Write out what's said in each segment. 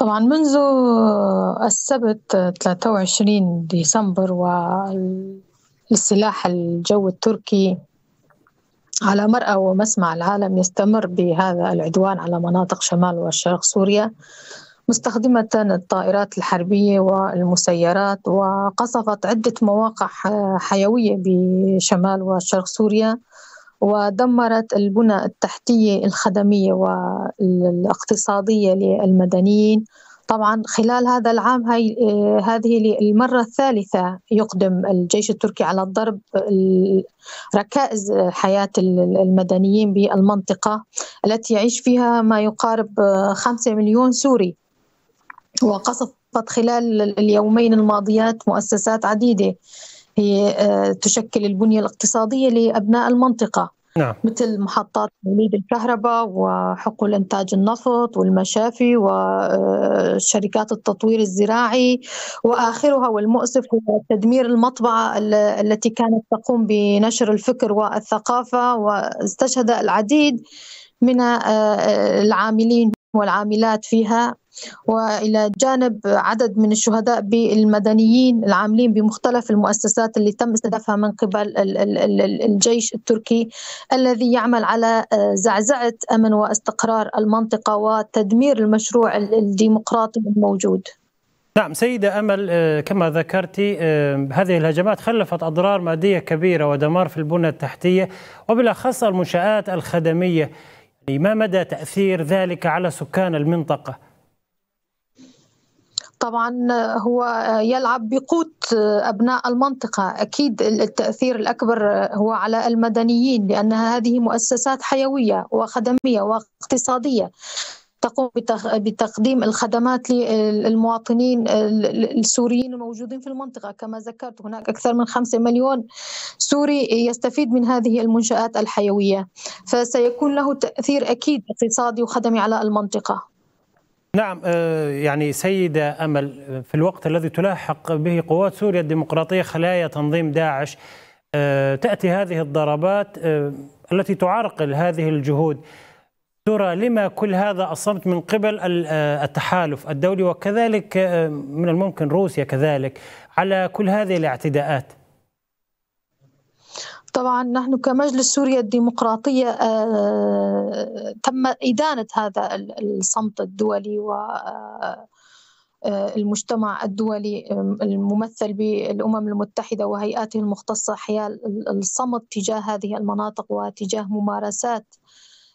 طبعا منذ السبت 23 ديسمبر والسلاح الجو التركي على مرأى ومسمع العالم يستمر بهذا العدوان على مناطق شمال وشرق سوريا مستخدمة الطائرات الحربية والمسيرات وقصفت عدة مواقع حيوية بشمال وشرق سوريا ودمرت البنى التحتية الخدمية والاقتصادية للمدنيين طبعا خلال هذا العام هاي آه، هذه المرة الثالثة يقدم الجيش التركي على ضرب ركائز حياة المدنيين بالمنطقة التي يعيش فيها ما يقارب آه، خمسة مليون سوري وقصفت خلال اليومين الماضيات مؤسسات عديدة هي آه، تشكل البنية الاقتصادية لأبناء المنطقة نعم. مثل محطات توليد الكهرباء وحقول إنتاج النفط والمشافي وشركات آه، التطوير الزراعي وآخرها والمؤسف هو تدمير المطبعة التي كانت تقوم بنشر الفكر والثقافة واستشهد العديد من آه، العاملين والعاملات فيها والى جانب عدد من الشهداء بالمدنيين العاملين بمختلف المؤسسات اللي تم استهدافها من قبل الجيش التركي الذي يعمل على آه، زعزعه امن واستقرار المنطقه وتدمير المشروع الديمقراطي الموجود. نعم سيدة أمل آه، كما ذكرت آه، هذه الهجمات خلفت أضرار مادية كبيرة ودمار في البنى التحتية وبالأخص المنشآت الخدمية ما مدى تأثير ذلك على سكان المنطقة؟ طبعا هو يلعب بقوت ابناء المنطقه اكيد التاثير الاكبر هو على المدنيين لان هذه مؤسسات حيويه وخدميه واقتصاديه تقوم بتقديم الخدمات للمواطنين السوريين الموجودين في المنطقة كما ذكرت هناك أكثر من خمسة مليون سوري يستفيد من هذه المنشآت الحيوية فسيكون له تأثير أكيد اقتصادي وخدمي على المنطقة نعم آه، يعني سيدة أمل في الوقت الذي تلاحق به قوات سوريا الديمقراطية خلايا تنظيم داعش آه، تأتي هذه الضربات آه، التي تعرقل هذه الجهود ترى لما كل هذا الصمت من قبل آه، التحالف الدولي وكذلك آه، من الممكن روسيا كذلك على كل هذه الاعتداءات؟ طبعا نحن كمجلس سوريا الديمقراطية آه، تم إدانة هذا الصمت الدولي و المجتمع الدولي الممثل بالامم المتحده وهيئاته المختصه حيال الصمت تجاه هذه المناطق وتجاه ممارسات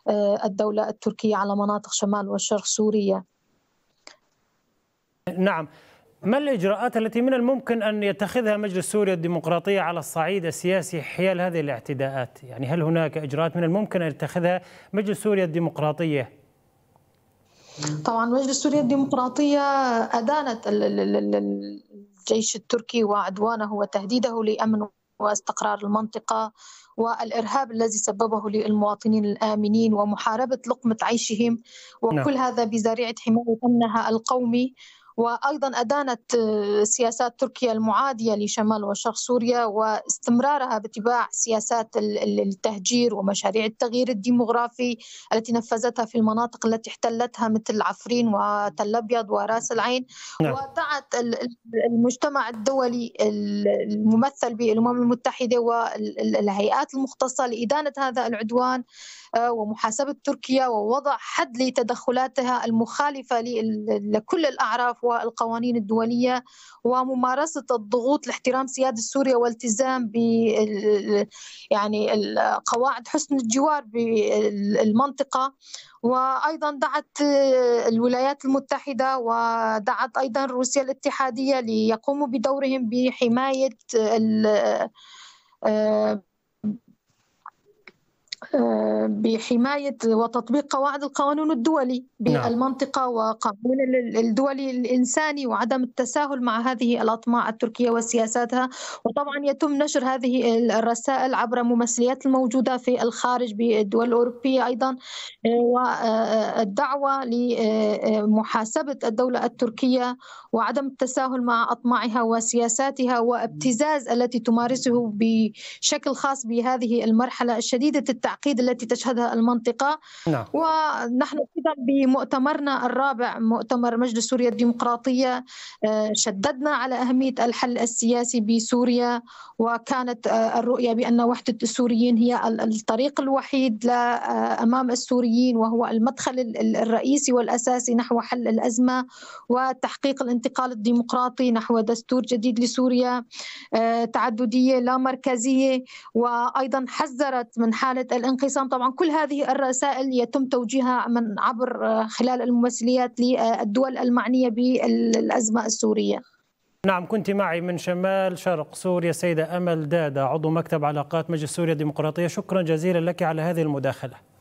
آه، الدولة التركية على مناطق شمال وشرق سوريا نعم ما الإجراءات التي من الممكن أن يتخذها مجلس سوريا الديمقراطية على الصعيد السياسي حيال هذه الاعتداءات يعني هل هناك إجراءات من الممكن أن يتخذها مجلس سوريا الديمقراطية طبعا مجلس سوريا الديمقراطية أدانت الجيش التركي وعدوانه وتهديده لأمن واستقرار المنطقة والإرهاب الذي سببه للمواطنين الآمنين ومحاربة لقمة عيشهم نعم. وكل هذا بذريعة حماية أمنها القومي وايضا ادانت آه، سياسات تركيا المعاديه لشمال وشرق سوريا واستمرارها باتباع سياسات التهجير ومشاريع التغيير الديموغرافي التي نفذتها في المناطق التي احتلتها مثل عفرين وتل ابيض وراس العين نعم. ودعت المجتمع الدولي الممثل بالامم المتحده والهيئات المختصه لادانه هذا العدوان آه، ومحاسبه تركيا ووضع حد لتدخلاتها المخالفه لكل الاعراف والقوانين الدولية وممارسة الضغوط لاحترام سيادة سوريا والتزام ب يعني قواعد حسن الجوار بالمنطقة وايضا دعت الولايات المتحده ودعت ايضا روسيا الاتحاديه ليقوموا بدورهم بحمايه آه، آه، بحماية وتطبيق قواعد القانون الدولي نعم. بالمنطقة وقانون الدولي الإنساني وعدم التساهل مع هذه الأطماع التركية وسياساتها وطبعا يتم نشر هذه الرسائل عبر ممثليات الموجودة في الخارج بالدول الأوروبية أيضا آه، والدعوة لمحاسبة الدولة التركية وعدم التساهل مع أطماعها وسياساتها وابتزاز التي تمارسه بشكل خاص بهذه المرحلة الشديدة التعامل التعقيد التي تشهدها المنطقة نعم. ونحن أيضا بمؤتمرنا الرابع مؤتمر مجلس سوريا الديمقراطية آه، شددنا على أهمية الحل السياسي بسوريا وكانت آه، الرؤية بأن وحدة السوريين هي الطريق الوحيد آه، أمام السوريين وهو المدخل الرئيسي والأساسي نحو حل الأزمة وتحقيق الانتقال الديمقراطي نحو دستور جديد لسوريا تعددية لا مركزية وأيضا حذرت من حالة الانقسام طبعا كل هذه الرسائل يتم توجيهها من عبر آه، خلال الممثليات للدول المعنية بالأزمة السورية نعم كنت معي من شمال شرق سوريا سيدة أمل دادة عضو مكتب علاقات مجلس سوريا الديمقراطية شكرا جزيلا لك على هذه المداخلة